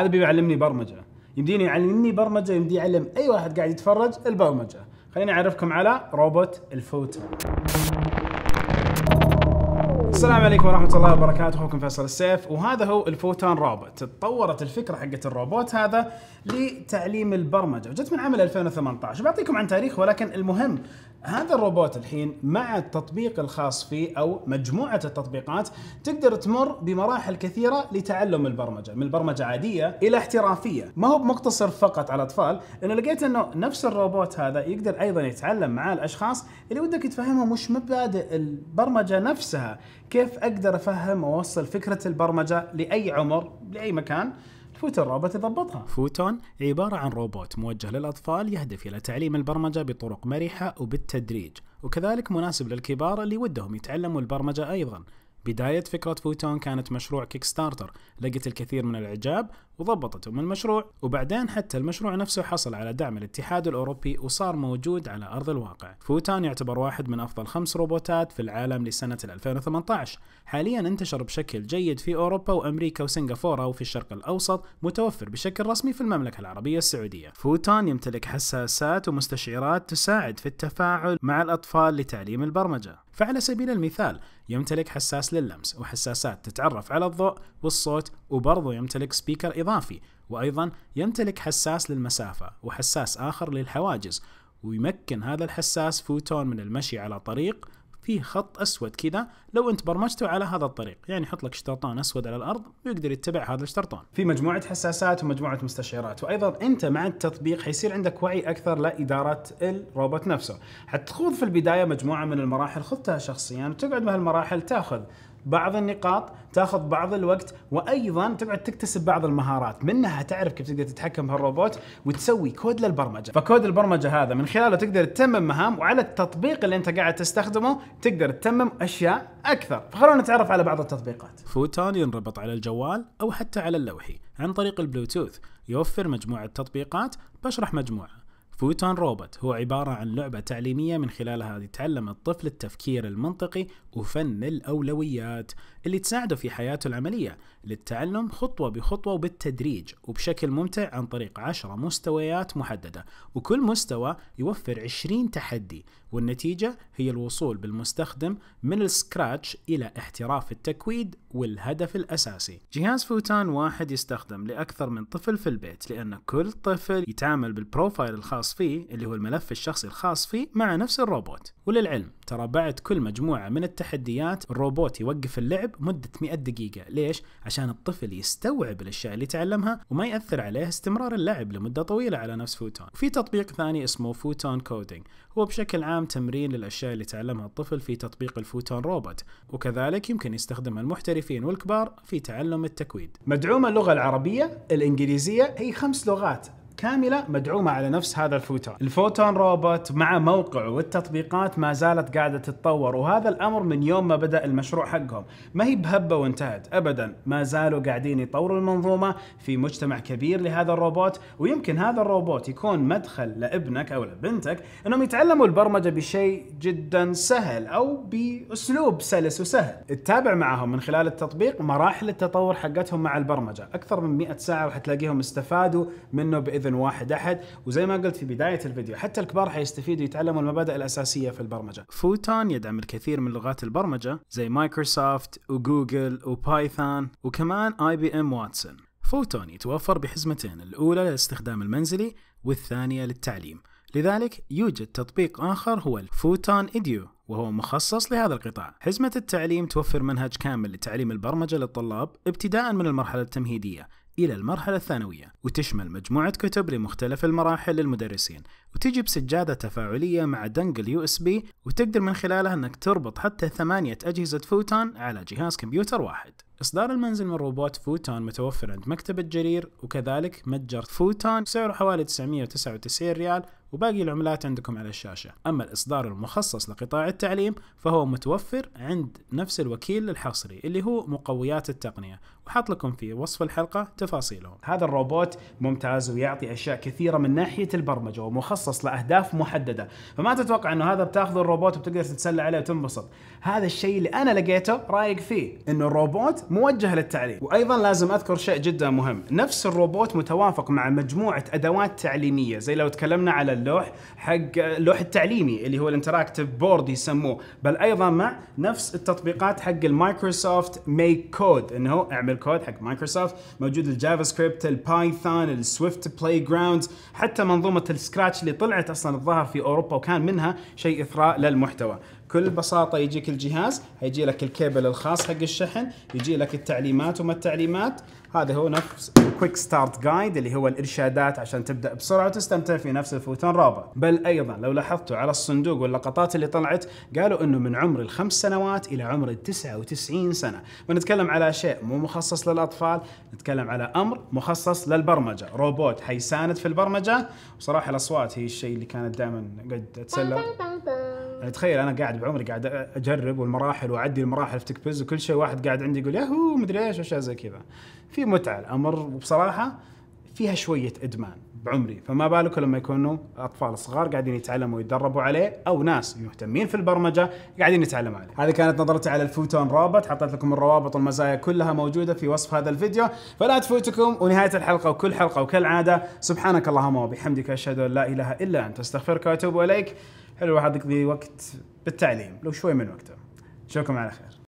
هذا بيعلمني برمجه يمديني يعلمني برمجه يمدي يعلم اي واحد قاعد يتفرج البرمجه خليني اعرفكم على روبوت الفوتو السلام عليكم ورحمة الله وبركاته، اخوكم فيصل السيف وهذا هو الفوتان روبوت، تطورت الفكرة حقت الروبوت هذا لتعليم البرمجة، وجت من عام 2018، بعطيكم عن تاريخ ولكن المهم هذا الروبوت الحين مع التطبيق الخاص فيه او مجموعه التطبيقات تقدر تمر بمراحل كثيره لتعلم البرمجه، من البرمجه عاديه الى احترافيه، ما هو مقتصر فقط على الاطفال، لانه لقيت انه نفس الروبوت هذا يقدر ايضا يتعلم مع الاشخاص اللي ودك تفهمهم وش مبادئ البرمجه نفسها، كيف اقدر افهم واوصل فكره البرمجه لاي عمر، لاي مكان، فوتون روبوت يضبطها فوتون عبارة عن روبوت موجه للأطفال يهدف إلى تعليم البرمجة بطرق مرحة وبالتدريج وكذلك مناسب للكبار اللي ودهم يتعلموا البرمجة أيضا بداية فكرة فوتون كانت مشروع كيك ستارتر لقت الكثير من الإعجاب وضبطت من المشروع وبعدين حتى المشروع نفسه حصل على دعم الاتحاد الأوروبي وصار موجود على أرض الواقع فوتان يعتبر واحد من أفضل خمس روبوتات في العالم لسنة 2018 حاليا انتشر بشكل جيد في أوروبا وأمريكا وسنغافورة وفي الشرق الأوسط متوفر بشكل رسمي في المملكة العربية السعودية فوتان يمتلك حساسات ومستشعرات تساعد في التفاعل مع الأطفال لتعليم البرمجة فعلى سبيل المثال يمتلك حساس لللمس وحساسات تتعرف على الضوء والصوت وبرضه يمتلك سبيكر إضافي وأيضا يمتلك حساس للمسافة وحساس آخر للحواجز ويمكن هذا الحساس فوتون من المشي على طريق فيه خط اسود كذا لو انت برمجته على هذا الطريق يعني حط لك شطرطان اسود على الارض ويقدر يتبع هذا الشطرطان في مجموعه حساسات ومجموعه مستشعرات وايضا انت مع التطبيق حيصير عندك وعي اكثر لاداره الروبوت نفسه حتخوض في البدايه مجموعه من المراحل خذتها شخصيا وتقعد بهالمراحل تاخذ بعض النقاط تاخذ بعض الوقت وايضا تقعد تكتسب بعض المهارات منها تعرف كيف تقدر تتحكم بالروبوت وتسوي كود للبرمجه فكود البرمجه هذا من خلاله تقدر تتمم مهام وعلى التطبيق اللي انت قاعد تستخدمه تقدر تتمم اشياء اكثر فخلونا نتعرف على بعض التطبيقات فوتون ينربط على الجوال او حتى على اللوحي عن طريق البلوتوث يوفر مجموعه تطبيقات بشرح مجموعه فوتون روبوت هو عبارة عن لعبة تعليمية من خلالها يتعلم الطفل التفكير المنطقي وفن الأولويات اللي تساعده في حياته العملية للتعلم خطوة بخطوة وبالتدريج وبشكل ممتع عن طريق عشرة مستويات محددة وكل مستوى يوفر 20 تحدي والنتيجة هي الوصول بالمستخدم من السكراتش إلى احتراف التكويد والهدف الأساسي جهاز فوتان واحد يستخدم لأكثر من طفل في البيت لأن كل طفل يتعامل بالبروفايل الخاص فيه اللي هو الملف الشخصي الخاص فيه مع نفس الروبوت وللعلم ترى بعد كل مجموعة من التحديات الروبوت يوقف اللعب مدة 100 دقيقة ليش؟ عشان الطفل يستوعب الأشياء اللي تعلمها وما يأثر عليه استمرار اللعب لمدة طويلة على نفس فوتون في تطبيق ثاني اسمه فوتون كودينج هو بشكل عام عام تمرين للأشياء اللي تعلمها الطفل في تطبيق الفوتون روبوت وكذلك يمكن يستخدمها المحترفين والكبار في تعلم التكويد مدعومة اللغة العربية الإنجليزية هي خمس لغات كامله مدعومه على نفس هذا الفوتون الفوتون روبوت مع موقعه والتطبيقات ما زالت قاعده تتطور وهذا الامر من يوم ما بدا المشروع حقهم ما هي بهبه وانتهت ابدا ما زالوا قاعدين يطوروا المنظومه في مجتمع كبير لهذا الروبوت ويمكن هذا الروبوت يكون مدخل لابنك او لبنتك انهم يتعلموا البرمجه بشيء جدا سهل او باسلوب سلس وسهل تتابع معهم من خلال التطبيق مراحل التطور حقتهم مع البرمجه اكثر من 100 ساعه وحتلاقيهم استفادوا منه باذن اذن واحد احد وزي ما قلت في بدايه الفيديو حتى الكبار حيستفيدوا يتعلموا المبادئ الاساسيه في البرمجه. فوتون يدعم الكثير من لغات البرمجه زي مايكروسوفت وجوجل وبايثون وكمان اي بي ام واتسون. فوتون يتوفر بحزمتين الاولى للاستخدام المنزلي والثانيه للتعليم. لذلك يوجد تطبيق آخر هو الفوتون إيديو وهو مخصص لهذا القطاع حزمة التعليم توفر منهج كامل لتعليم البرمجة للطلاب ابتداء من المرحلة التمهيدية إلى المرحلة الثانوية وتشمل مجموعة كتب لمختلف المراحل للمدرسين وتجي بسجادة تفاعلية مع دنجل يو اس بي وتقدر من خلالها أنك تربط حتى ثمانية أجهزة فوتون على جهاز كمبيوتر واحد إصدار المنزل من روبوت فوتون متوفر عند مكتبة جرير وكذلك متجر فوتون سعره حوالي 999 ريال وباقي العملات عندكم على الشاشة أما الإصدار المخصص لقطاع التعليم فهو متوفر عند نفس الوكيل الحصري اللي هو مقويات التقنية وحط لكم في وصف الحلقة تفاصيله هذا الروبوت ممتاز ويعطي أشياء كثيرة من ناحية البرمجة ومخصص لأهداف محددة فما تتوقع أنه هذا بتاخذ الروبوت وبتقدر تتسلى عليه وتنبسط هذا الشيء اللي أنا لقيته رايق فيه أنه الروبوت موجه للتعليم وايضا لازم اذكر شيء جدا مهم نفس الروبوت متوافق مع مجموعه ادوات تعليميه زي لو تكلمنا على اللوح حق اللوح التعليمي اللي هو الانتراكتيف بورد يسموه بل ايضا مع نفس التطبيقات حق المايكروسوفت ميك كود انه اعمل كود حق مايكروسوفت موجود الجافا سكريبت البايثون السويفت بلاي جراوند حتى منظومه السكراتش اللي طلعت اصلا الظاهر في اوروبا وكان منها شيء اثراء للمحتوى بكل بساطه يجيك الجهاز هيجي لك الكيبل الخاص حق الشحن يجي لك التعليمات وما التعليمات هذا هو نفس الكويك ستارت جايد اللي هو الارشادات عشان تبدا بسرعه وتستمتع في نفس الفوتون رابع بل ايضا لو لاحظتوا على الصندوق واللقطات اللي طلعت قالوا انه من عمر الخمس سنوات الى عمر ال 99 سنه ونتكلم على شيء مو مخصص للاطفال نتكلم على امر مخصص للبرمجه روبوت حيساند في البرمجه وصراحه الاصوات هي الشيء اللي كانت دائما قد تسلم يعني تخيل انا قاعد بعمري قاعد اجرب والمراحل واعدي المراحل في تكبز وكل شيء واحد قاعد عندي يقول ياهو مدري ايش اشياء زي كذا في متعه الامر وبصراحه فيها شويه ادمان بعمري فما بالكم لما يكونوا اطفال صغار قاعدين يتعلموا ويتدربوا عليه او ناس مهتمين في البرمجه قاعدين يتعلموا عليه. هذه كانت نظرتي على الفوتون رابط، حطيت لكم الروابط والمزايا كلها موجوده في وصف هذا الفيديو، فلا تفوتكم ونهايه الحلقه وكل حلقه وكالعاده سبحانك اللهم وبحمدك اشهد ان لا اله الا انت استغفرك واتوب اليك. حلو الواحد يقضي وقت بالتعليم لو شوي من وقته اشوفكم على خير